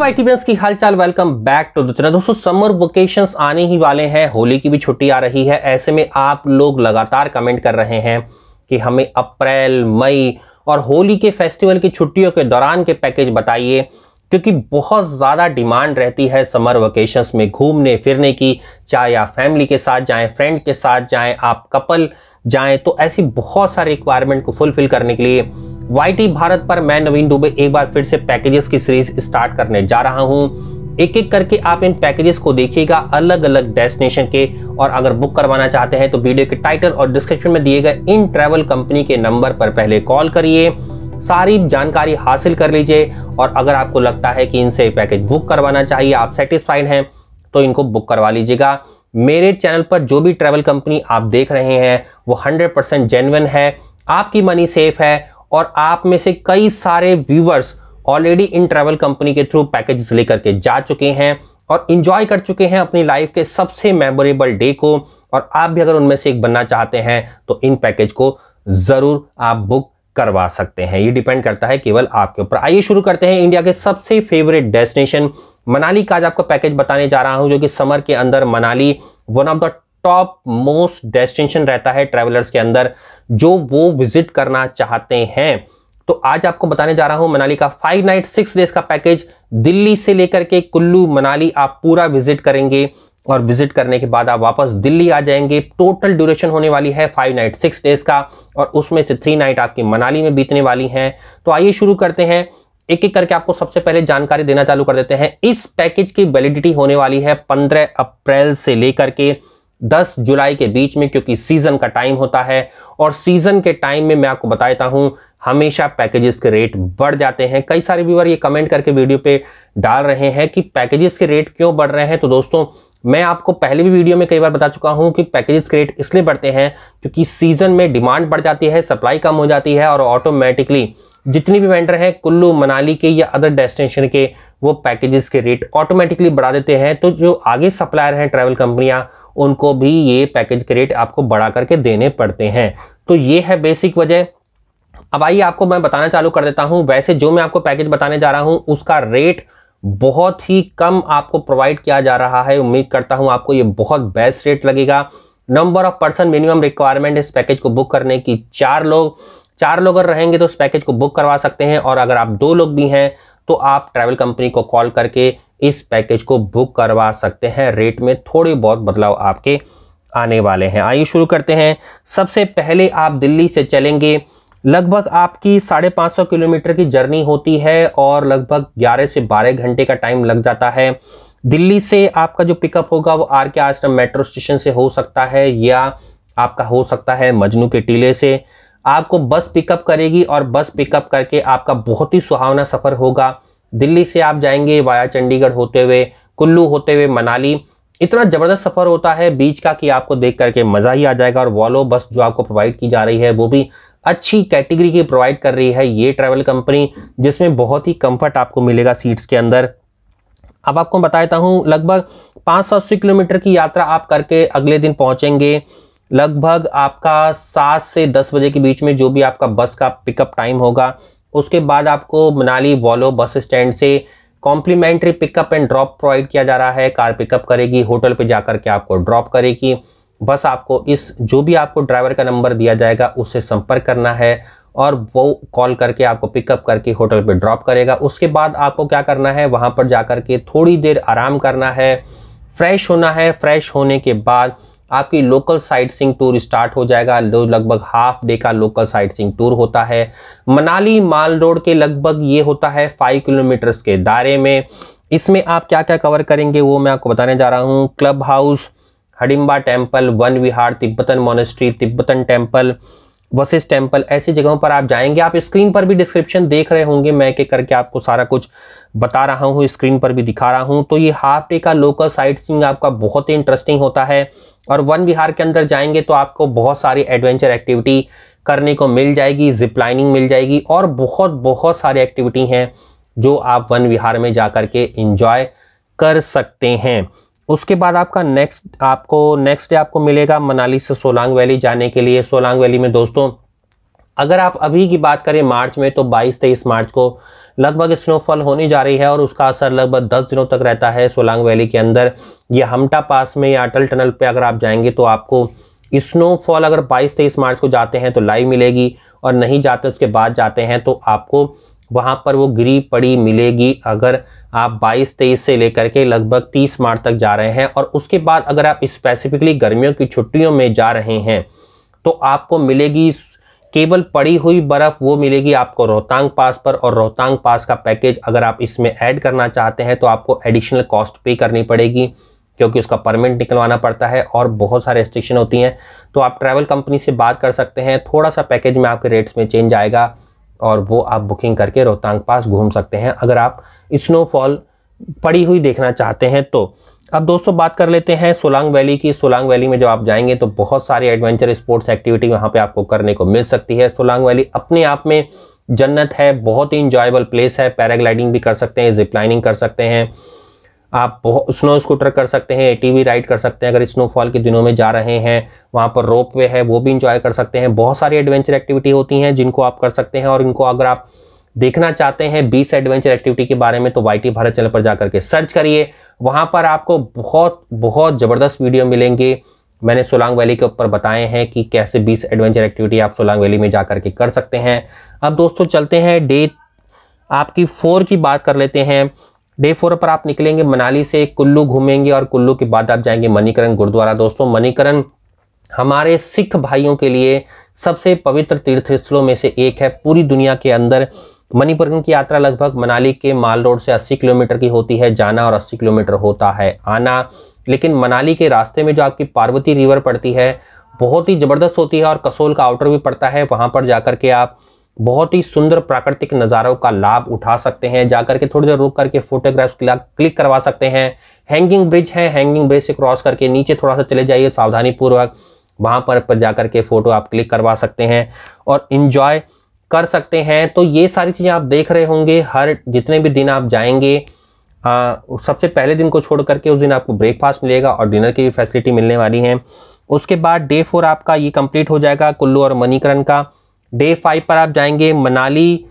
वाइटिबियंस की हालचाल welcome back to दुतरा दोस्तों समर वोकेशन आने ही वाले हैं होली की भी छुट्टी आ रही है ऐसे में आप लोग लगातार कमेंट कर रहे हैं कि हमें अप्रैल मई और होली के फेस्टिवल की छुट्टियों के दौरान के पैकेज बताइए क्योंकि बहुत ज़्यादा डिमांड रहती है समर वोकेशंस में घूमने फिरने की चाहे आप फैमिली के साथ जाएं फ्रेंड के साथ जाएं आप कपल जाएं तो ऐसी बहुत सारी रिक्वायरमेंट को फुलफिल करने के लिए वाई भारत पर मैं नवीन दुबे एक बार फिर से पैकेजेस की सीरीज स्टार्ट करने जा रहा हूँ एक एक करके आप इन पैकेजेस को देखिएगा अलग अलग डेस्टिनेशन के और अगर बुक करवाना चाहते हैं तो वीडियो के टाइटल और डिस्क्रिप्शन में दिए गए इन ट्रैवल कंपनी के नंबर पर पहले कॉल करिए सारी जानकारी हासिल कर लीजिए और अगर आपको लगता है कि इनसे पैकेज बुक करवाना चाहिए आप सेटिस्फाइड हैं तो इनको बुक करवा लीजिएगा मेरे चैनल पर जो भी ट्रैवल कंपनी आप देख रहे हैं वो 100% परसेंट है आपकी मनी सेफ है और आप में से कई सारे व्यूवर्स ऑलरेडी इन ट्रैवल कंपनी के थ्रू पैकेजेस लेकर के जा चुके हैं और इन्जॉय कर चुके हैं अपनी लाइफ के सबसे मेमोरेबल डे को और आप भी अगर उनमें से एक बनना चाहते हैं तो इन पैकेज को ज़रूर आप बुक करवा सकते हैं ये डिपेंड करता है केवल आपके ऊपर आइए शुरू करते हैं इंडिया के सबसे फेवरेट डेस्टिनेशन मनाली का आज आपको पैकेज बताने जा रहा हूं जो कि समर के अंदर Manali one of the top most destination रहता है ट्रेवलर्स के अंदर जो वो विजिट करना चाहते हैं तो आज आपको बताने जा रहा हूं मनाली का फाइव नाइट सिक्स डेज का पैकेज दिल्ली से लेकर के कुल्लू मनाली आप पूरा विजिट करेंगे और विजिट करने के बाद आप वापस दिल्ली आ जाएंगे टोटल ड्यूरेशन होने वाली है फाइव नाइट सिक्स डेज का और उसमें से थ्री नाइट आपकी मनाली में बीतने वाली हैं तो आइए शुरू करते हैं एक एक करके आपको सबसे पहले जानकारी देना चालू कर देते हैं इस पैकेज की वैलिडिटी होने वाली है पंद्रह अप्रैल से लेकर के 10 जुलाई के बीच में क्योंकि सीजन का टाइम होता है और सीजन के टाइम में मैं आपको बता देता हूं हमेशा पैकेजेस के रेट बढ़ जाते हैं कई सारे व्यूवर ये कमेंट करके वीडियो पे डाल रहे हैं कि पैकेजेस के रेट क्यों बढ़ रहे हैं तो दोस्तों मैं आपको पहले भी वीडियो में कई बार बता चुका हूं कि पैकेजेस के रेट इसलिए बढ़ते हैं क्योंकि सीजन में डिमांड बढ़ जाती है सप्लाई कम हो जाती है और ऑटोमेटिकली जितनी भी वेंडर हैं कुल्लू मनाली के या अदर डेस्टिनेशन के वो पैकेजेस के रेट ऑटोमेटिकली बढ़ा देते हैं तो जो आगे सप्लायर हैं ट्रैवल कंपनियां उनको भी ये पैकेज के रेट आपको बढ़ा करके देने पड़ते हैं तो ये है बेसिक वजह अब आइए आपको मैं बताना चालू कर देता हूँ वैसे जो मैं आपको पैकेज बताने जा रहा हूँ उसका रेट बहुत ही कम आपको प्रोवाइड किया जा रहा है उम्मीद करता हूँ आपको ये बहुत बेस्ट रेट लगेगा number of person minimum requirement इस पैकेज को बुक करने की चार लोग चार लोग अगर रहेंगे तो उस पैकेज को बुक करवा सकते हैं और अगर आप दो लोग भी हैं तो आप ट्रैवल कंपनी को कॉल करके इस पैकेज को बुक करवा सकते हैं रेट में थोड़े बहुत बदलाव आपके आने वाले हैं आइए शुरू करते हैं सबसे पहले आप दिल्ली से चलेंगे लगभग आपकी साढ़े पाँच सौ किलोमीटर की जर्नी होती है और लगभग ग्यारह से बारह घंटे का टाइम लग जाता है दिल्ली से आपका जो पिकअप होगा वो आर के आश्रम मेट्रो स्टेशन से हो सकता है या आपका हो सकता है मजनू के टीले से आपको बस पिकअप करेगी और बस पिकअप करके आपका बहुत ही सुहावना सफ़र होगा दिल्ली से आप जाएंगे वाया चंडीगढ़ होते हुए कुल्लू होते हुए मनाली इतना ज़बरदस्त सफ़र होता है बीच का कि आपको देख करके मज़ा ही आ जाएगा और वॉलो बस जो आपको प्रोवाइड की जा रही है वो भी अच्छी कैटेगरी की प्रोवाइड कर रही है ये ट्रैवल कंपनी जिसमें बहुत ही कंफर्ट आपको मिलेगा सीट्स के अंदर अब आपको बताता हूँ लगभग पाँच सौ अस्सी किलोमीटर की यात्रा आप करके अगले दिन पहुँचेंगे लगभग आपका सात से दस बजे के बीच में जो भी आपका बस का पिकअप टाइम होगा उसके बाद आपको मनाली वॉलो बस स्टैंड से complimentary pickup and drop provide किया जा रहा है कार पिकअप करेगी होटल पे जाकर के आपको ड्रॉप करेगी बस आपको इस जो भी आपको ड्राइवर का नंबर दिया जाएगा उससे संपर्क करना है और वो कॉल करके आपको पिकअप करके होटल पे ड्रॉप करेगा उसके बाद आपको क्या करना है वहाँ पर जाकर के थोड़ी देर आराम करना है फ्रेश होना है फ्रेश होने के बाद आपकी local sightseeing tour start हो जाएगा लगभग हाफ डे का लोकल साइट सिंग टूर होता है मनाली माल रोड के लगभग ये होता है फाइव किलोमीटर्स के दायरे में इसमें आप क्या क्या कवर करेंगे वो मैं आपको बताने जा रहा हूँ club house Hadimba temple Van Vihar Tibetan monastery Tibetan temple Vashisht temple ऐसी जगहों पर आप जाएंगे आप स्क्रीन पर भी डिस्क्रिप्शन देख रहे होंगे मैं के करके आपको सारा कुछ बता रहा हूँ स्क्रीन पर भी दिखा रहा हूँ तो ये हाफ डे का लोकल साइट सीइंग आपका बहुत ही इंटरेस्टिंग होता है और वन विहार के अंदर जाएंगे तो आपको बहुत सारी एडवेंचर एक्टिविटी करने को मिल जाएगी जिपलाइनिंग मिल जाएगी और बहुत बहुत सारी एक्टिविटी हैं जो आप वन विहार में जा के इंजॉय कर सकते हैं उसके बाद आपका नेक्स्ट आपको नेक्स्ट डे आपको मिलेगा मनाली से सोलांग वैली जाने के लिए सोलांग वैली में दोस्तों अगर आप अभी की बात करें मार्च में तो 22 तेईस मार्च को लगभग स्नोफॉल होने जा रही है और उसका असर लगभग 10 दिनों तक रहता है सोलांग वैली के अंदर या हमटा पास में या अटल टनल पे अगर आप जाएंगे तो आपको स्नोफॉल अगर 22 तेईस मार्च को जाते हैं तो लाइव मिलेगी और नहीं जाते उसके बाद जाते हैं तो आपको वहाँ पर वो गिरी पड़ी मिलेगी अगर आप 22 तेईस से लेकर के लगभग 30 मार्च तक जा रहे हैं और उसके बाद अगर आप स्पेसिफिकली गर्मियों की छुट्टियों में जा रहे हैं तो आपको मिलेगी केवल पड़ी हुई बर्फ़ वो मिलेगी आपको रोहतांग पास पर और रोहतांग पास का पैकेज अगर आप इसमें ऐड करना चाहते हैं तो आपको एडिशनल कॉस्ट पे करनी पड़ेगी क्योंकि उसका परमिट निकलवाना पड़ता है और बहुत सारे रेस्ट्रिक्शन होती हैं तो आप ट्रैवल कंपनी से बात कर सकते हैं थोड़ा सा पैकेज में आपके रेट्स में चेंज आएगा और वो आप बुकिंग करके रोहतांग पास घूम सकते हैं अगर आप स्नोफॉल पड़ी हुई देखना चाहते हैं तो अब दोस्तों बात कर लेते हैं सोलांग वैली की सोलांग वैली में जब आप जाएंगे तो बहुत सारे एडवेंचर स्पोर्ट्स एक्टिविटी वहाँ पे आपको करने को मिल सकती है सोलांग वैली अपने आप में जन्नत है बहुत ही इंजॉयबल प्लेस है पैराग्लाइडिंग भी कर सकते हैं जिपलाइनिंग कर सकते हैं आप स्नो स्कूटर कर सकते हैं एटीवी राइड कर सकते हैं अगर स्नोफॉल के दिनों में जा रहे हैं वहाँ पर रोप वे है वो भी इंजॉय कर सकते हैं बहुत सारी एडवेंचर एक्टिविटी होती हैं जिनको आप कर सकते हैं और इनको अगर आप देखना चाहते हैं बीस एडवेंचर एक्टिविटी के बारे में तो वाई टी भारत चैनल पर जाकर के सर्च करिए वहाँ पर आपको बहुत बहुत ज़बरदस्त वीडियो मिलेंगे मैंने सोलांग वैली के ऊपर बताए हैं कि कैसे बीस एडवेंचर एक्टिविटी आप सोलांग वैली में जा के कर सकते हैं अब दोस्तों चलते हैं डे आपकी फोर की बात कर लेते हैं डे फोर पर आप निकलेंगे मनाली से कुल्लू घूमेंगे और कुल्लू के बाद आप जाएंगे मणिकरण गुरुद्वारा दोस्तों मणिकरण हमारे सिख भाइयों के लिए सबसे पवित्र तीर्थ स्थलों में से एक है पूरी दुनिया के अंदर मणिपुरम की यात्रा लगभग मनाली के माल रोड से 80 किलोमीटर की होती है जाना और 80 किलोमीटर होता है आना लेकिन मनाली के रास्ते में जो आपकी पार्वती रिवर पड़ती है बहुत ही ज़बरदस्त होती है और कसोल का आउटर भी पड़ता है वहाँ पर जाकर के आप बहुत ही सुंदर प्राकृतिक नज़ारों का लाभ उठा सकते हैं जाकर के थोड़ी देर रुक करके फोटोग्राफ्स क्लिक करवा सकते हैं हैंगिंग ब्रिज है हैंगिंग ब्रिज से क्रॉस करके नीचे थोड़ा सा चले जाइए सावधानी पूर्वक वहाँ पर, पर जाकर के फ़ोटो आप क्लिक करवा सकते हैं और इन्जॉय कर सकते हैं तो ये सारी चीज़ें आप देख रहे होंगे हर जितने भी दिन आप जाएंगे आ, सबसे पहले दिन को छोड़ करके उस दिन आपको ब्रेकफास्ट मिलेगा और डिनर की भी फैसिलिटी मिलने वाली है उसके बाद डे फोर आपका ये कंप्लीट हो जाएगा कुल्लू और मणिकरण का डे फाइव पर आप जाएंगे मनाली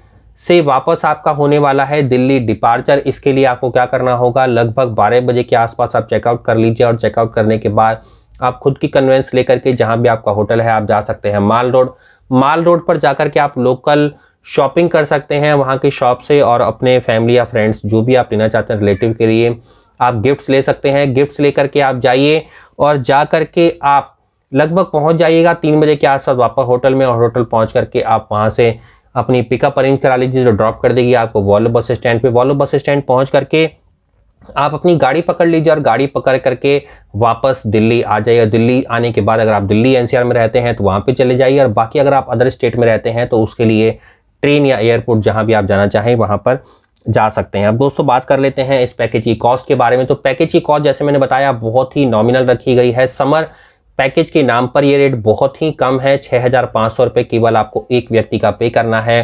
से वापस आपका होने वाला है दिल्ली डिपार्चर इसके लिए आपको क्या करना होगा लगभग 12 बजे के आसपास आप चेकआउट कर लीजिए और चेकआउट करने के बाद आप खुद की कन्वेंस लेकर के जहां भी आपका होटल है आप जा सकते हैं माल रोड माल रोड पर जाकर के आप लोकल शॉपिंग कर सकते हैं वहाँ की शॉप से और अपने फैमिली या फ्रेंड्स जो भी आप लेना चाहते हैं रिलेटिव के लिए आप गिफ्ट्स ले सकते हैं गिफ्ट्स लेकर के आप जाइए और जा करके आप लगभग पहुंच जाइएगा तीन बजे के आसपास वापस होटल में और होटल पहुंच करके आप वहां से अपनी पिकअप अरेंज करा लीजिए जो ड्रॉप कर देगी आपको वॉलो बस स्टैंड पे वॉलो बस स्टैंड पहुंच करके आप अपनी गाड़ी पकड़ लीजिए और गाड़ी पकड़ करके वापस दिल्ली आ जाइए दिल्ली आने के बाद अगर आप दिल्ली एन में रहते हैं तो वहाँ पर चले जाइए और बाकी अगर आप अदर स्टेट में रहते हैं तो उसके लिए ट्रेन या एयरपोर्ट जहाँ भी आप जाना चाहें वहाँ पर जा सकते हैं अब दोस्तों बात कर लेते हैं इस पैकेज की कॉस्ट के बारे में तो पैकेज की कॉस्ट जैसे मैंने बताया बहुत ही नॉमिनल रखी गई है समर पैकेज के नाम पर ये रेट बहुत ही कम है छः हज़ार पाँच सौ रुपये केवल आपको एक व्यक्ति का पे करना है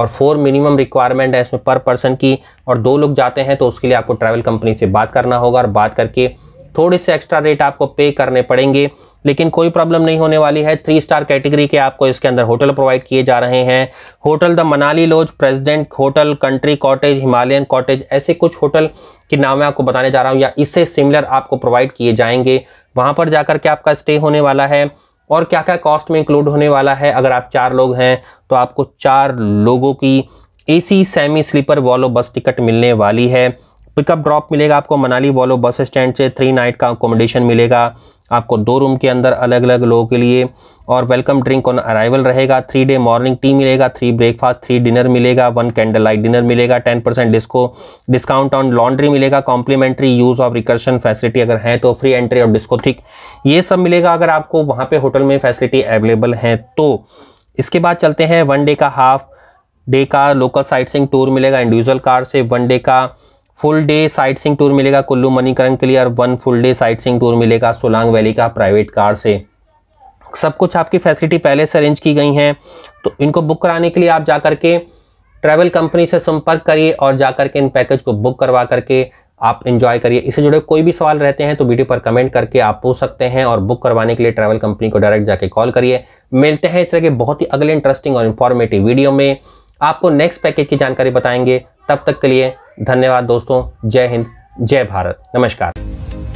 और फोर मिनिमम रिक्वायरमेंट है इसमें पर पर्सन की और दो लोग जाते हैं तो उसके लिए आपको ट्रैवल कंपनी से बात करना होगा और बात करके थोड़े से एक्स्ट्रा रेट आपको पे करने पड़ेंगे लेकिन कोई प्रॉब्लम नहीं होने वाली है थ्री स्टार कैटेगरी के आपको इसके अंदर होटल प्रोवाइड किए जा रहे हैं hotel the Manali lodge president hotel country cottage Himalayan cottage ऐसे कुछ होटल के नाम मैं आपको बताने जा रहा हूँ या इससे सिमिलर आपको प्रोवाइड किए जाएंगे वहाँ पर जाकर के आपका स्टे होने वाला है और क्या क्या कॉस्ट में इंक्लूड होने वाला है अगर आप चार लोग हैं तो आपको चार लोगों की एसी सेमी स्लीपर वॉलो बस टिकट मिलने वाली है पिकअप ड्रॉप मिलेगा आपको मनाली वॉलो बस स्टैंड से थ्री नाइट का अकोमोडेशन मिलेगा आपको दो रूम के अंदर अलग अलग लोगों के लिए और वेलकम ड्रिंक ऑन अराइवल रहेगा थ्री डे मॉर्निंग टी मिलेगा थ्री ब्रेकफास्ट थ्री डिनर मिलेगा वन कैंडल लाइट डिनर मिलेगा ten percent disco discount on laundry मिलेगा complimentary use of recreation facility अगर है तो फ्री एंट्री और डिस्को थिक ये सब मिलेगा अगर आपको वहाँ पर होटल में फैसिलिटी अवेलेबल है तो इसके बाद चलते हैं वन डे का हाफ डे का लोकल साइट टूर मिलेगा इंडिविजुअल कार से वन डे का full day sightseeing tour मिलेगा कुल्लू मणिकरण के लिए और one full day sightseeing tour मिलेगा सोलांग वैली का प्राइवेट कार से सब कुछ आपकी फैसिलिटी पहले से अरेंज की गई हैं तो इनको बुक कराने के लिए आप जा के ट्रैवल कंपनी से संपर्क करिए और जा के इन पैकेज को बुक करवा करके आप इन्जॉय करिए इससे जुड़े कोई भी सवाल रहते हैं तो वीडियो पर कमेंट करके आप पूछ सकते हैं और बुक करवाने के लिए ट्रैवल कंपनी को डायरेक्ट जाके कॉल करिए मिलते हैं इस तरह के बहुत ही अगले इंटरेस्टिंग और इन्फॉर्मेटिव वीडियो में आपको नेक्स्ट पैकेज की जानकारी बताएंगे तब तक के लिए धन्यवाद दोस्तों जय हिंद जय भारत नमस्कार